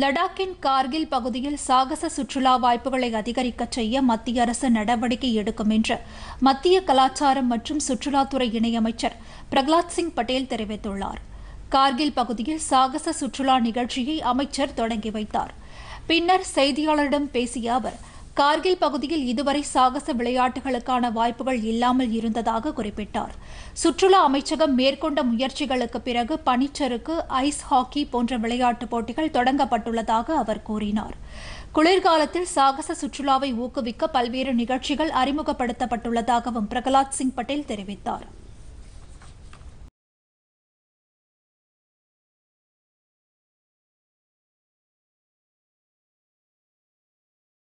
லடாக்கின் கார்கில் பகுதியில் சாகச சுற்றுலா வாய்ப்புகளை அதிகரிக்க செய்ய மத்திய அரசு நடவடிக்கை எடுக்கும் என்று மத்திய கலாச்சாரம் மற்றும் சுற்றுலாத்துறை இணையமைச்சர் பிரகலாத் சிங் பட்டேல் தெரிவித்துள்ளார் கார்கில் பகுதியில் சாகச சுற்றுலா நிகழ்ச்சியை அமைச்சர் தொடங்கி வைத்தார் பின்னர் செய்தியாளரிடம் பேசிய அவர் கார்கில் பகுதியில் இதுவரை சாகச விளையாட்டுகளுக்கான வாய்ப்புகள் இல்லாமல் இருந்ததாக குறிப்பிட்டார் சுற்றுலா அமைச்சகம் மேற்கொண்ட முயற்சிகளுக்கு பிறகு பனிச்சறுக்கு ஐஸ் ஹாக்கி போன்ற விளையாட்டுப் போட்டிகள் தொடங்கப்பட்டுள்ளதாக அவர் கூறினார் குளிர்காலத்தில் சாகச சுற்றுலாவை ஊக்குவிக்க பல்வேறு நிகழ்ச்சிகள் அறிமுகப்படுத்தப்பட்டுள்ளதாகவும் பிரகலாத் சிங் பட்டேல் தெரிவித்தார்